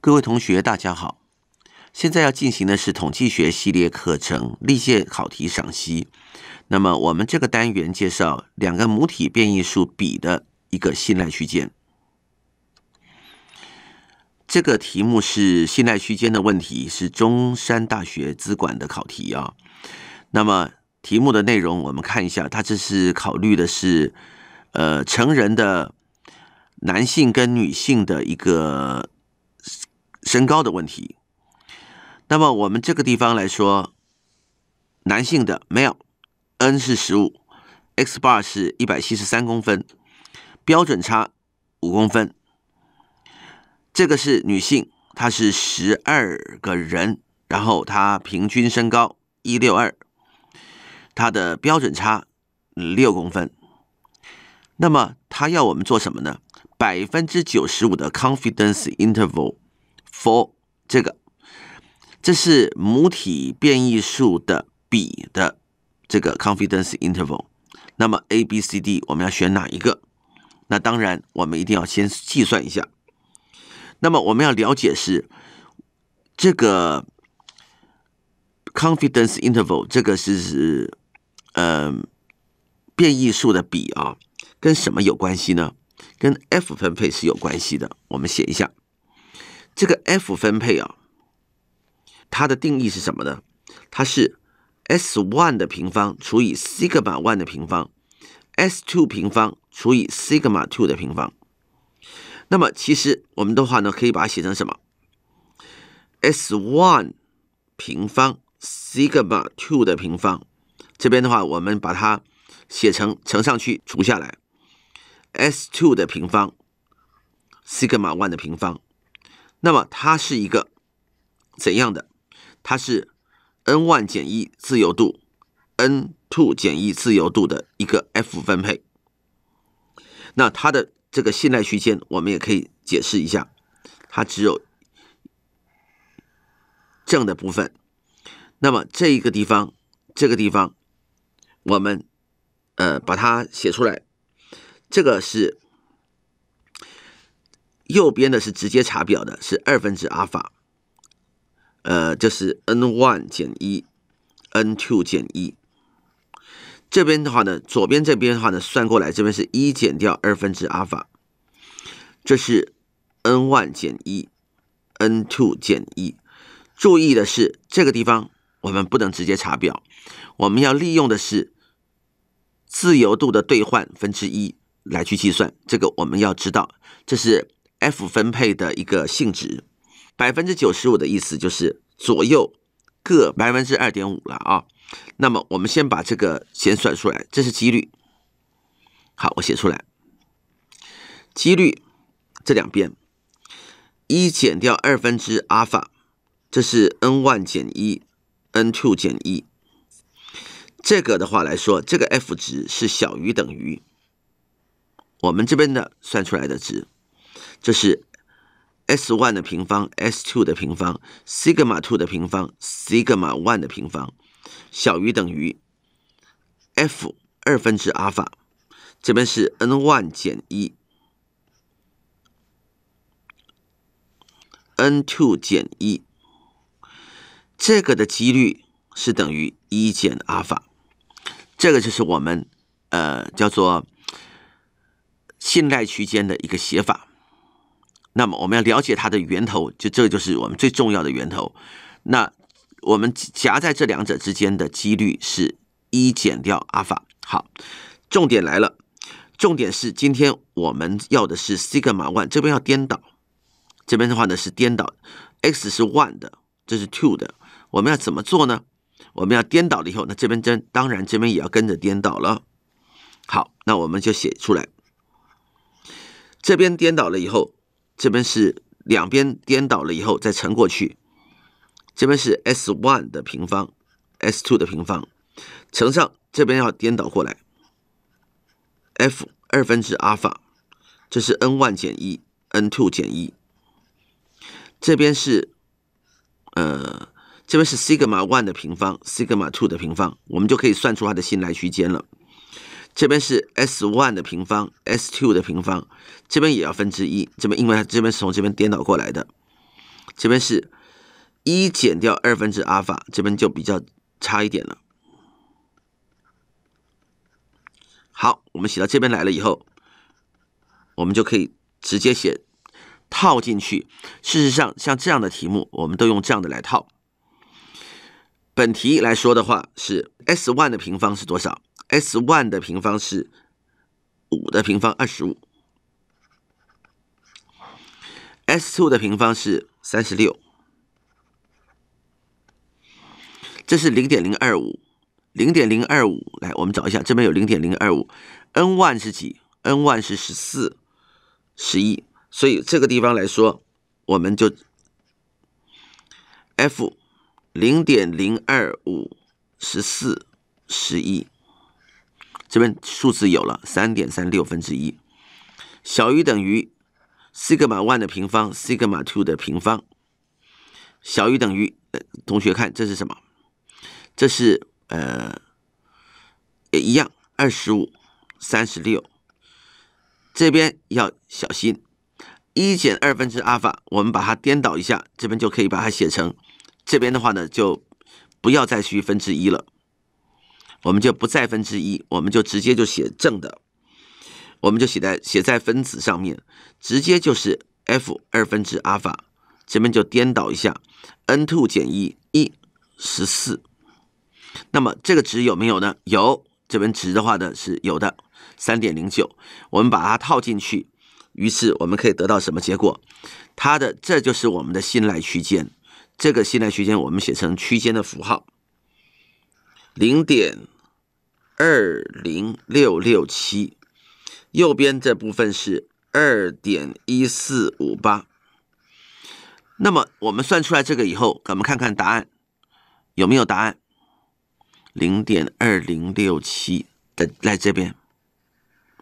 各位同学，大家好！现在要进行的是统计学系列课程历届考题赏析。那么，我们这个单元介绍两个母体变异数比的一个信赖区间。这个题目是信赖区间的问题，是中山大学资管的考题啊。那么题目的内容，我们看一下，它这是考虑的是呃成人的男性跟女性的一个。身高的问题。那么我们这个地方来说，男性的 male n 是十五，x bar 是一百七十三公分，标准差五公分。这个是女性，她是十二个人，然后她平均身高一六二，她的标准差六公分。那么她要我们做什么呢？百分之九十五的 confidence interval。for 这个，这是母体变异数的比的这个 confidence interval。那么 A、B、C、D 我们要选哪一个？那当然，我们一定要先计算一下。那么我们要了解是这个 confidence interval，这个是指嗯变异数的比啊，跟什么有关系呢？跟 F 分配是有关系的。我们写一下。这个 F 分配啊，它的定义是什么呢？它是 S one 的平方除以 Sigma one 的平方，S two 平方除以 Sigma two 的平方。那么其实我们的话呢，可以把它写成什么？S one 平方 Sigma two 的平方，这边的话我们把它写成乘上去除下来，S two 的平方 Sigma one 的平方。那么它是一个怎样的？它是 n 万减一自由度，n two 减一自由度的一个 F 分配。那它的这个信赖区间，我们也可以解释一下，它只有正的部分。那么这一个地方，这个地方，我们呃把它写出来，这个是。右边的是直接查表的，是二分之阿尔法，呃，就是 n one 减一，n two 减一。这边的话呢，左边这边的话呢，算过来这边是一减掉二分之阿尔法，这是 n one 减一，n two 减一。注意的是，这个地方我们不能直接查表，我们要利用的是自由度的兑换分之一来去计算。这个我们要知道，这是。F 分配的一个性质，百分之九十五的意思就是左右各百分之二点五了啊。那么我们先把这个先算出来，这是几率。好，我写出来，几率这两边一减掉二分之阿尔法，这是 n one 减一，n two 减一。这个的话来说，这个 F 值是小于等于我们这边的算出来的值。这是 s one 的平方，s two 的平方，sigma two 的平方，sigma one 的平方，小于等于 f 二分之阿尔法。这边是 n one 减一，n two 减一，这个的几率是等于一减阿尔法。这个就是我们呃叫做信赖区间的一个写法。那么我们要了解它的源头，就这个就是我们最重要的源头。那我们夹在这两者之间的几率是一减掉阿尔法。好，重点来了，重点是今天我们要的是西格玛 one，这边要颠倒。这边的话呢是颠倒，x 是 one 的，这是 two 的。我们要怎么做呢？我们要颠倒了以后，那这边真当然这边也要跟着颠倒了。好，那我们就写出来，这边颠倒了以后。这边是两边颠倒了以后再乘过去，这边是 s one 的平方，s two 的平方，乘上这边要颠倒过来，f 二分之阿尔法，这是 n one 减一，n two 减一，这边是呃，这边是 sigma one 的平方，sigma two 的平方，我们就可以算出它的信赖区间了。这边是 s one 的平方 s two 的平方，这边也要分之一，这边因为这边是从这边颠倒过来的，这边是一减掉二分之阿尔法，这边就比较差一点了。好，我们写到这边来了以后，我们就可以直接写套进去。事实上，像这样的题目，我们都用这样的来套。本题来说的话，是 s one 的平方是多少？S one 的平方是五的平方，二十五。S two 的平方是三十六，这是零点零二五，零点零二五。来，我们找一下，这边有零点零二五。n one 是几？n one 是十四，十一。所以这个地方来说，我们就 f 零点零二五十四十一。这边数字有了，三点三六分之一，小于等于西格玛 one 的平方，西格玛 two 的平方，小于等于，同学看这是什么？这是呃，也一样，二十五，三十六。这边要小心，一减二分之阿尔法，我们把它颠倒一下，这边就可以把它写成，这边的话呢，就不要再去分之一了。我们就不再分之一，我们就直接就写正的，我们就写在写在分子上面，直接就是 f 二分之阿尔法，这边就颠倒一下，n two 减一，一十四，那么这个值有没有呢？有，这边值的话呢是有的，三点零九，我们把它套进去，于是我们可以得到什么结果？它的这就是我们的信赖区间，这个信赖区间我们写成区间的符号。零点二零六六七，右边这部分是二点一四五八。那么我们算出来这个以后，咱们看看答案有没有答案？零点二零六七的在这边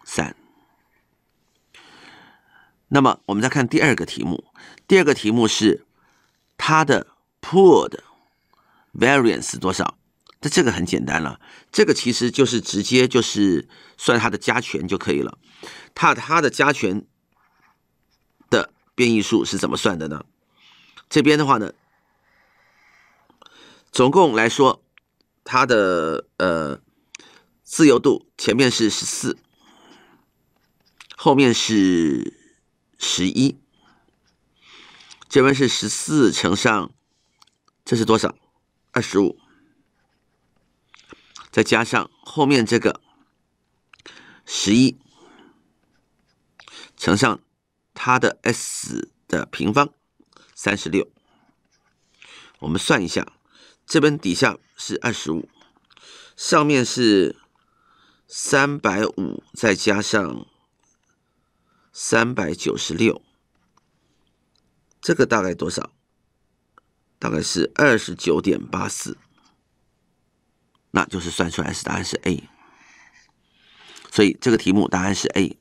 三。那么我们再看第二个题目，第二个题目是它的 pooled variance 多少？那这个很简单了，这个其实就是直接就是算它的加权就可以了。它它的加权的变异数是怎么算的呢？这边的话呢，总共来说，它的呃自由度前面是十四，后面是十一，这边是十四乘上这是多少？二十五。再加上后面这个十一乘上它的 s 的平方三十六，我们算一下，这边底下是二十五，上面是三百五，再加上三百九十六，这个大概多少？大概是二十九点八四。那就是算出来是答案是 A，所以这个题目答案是 A。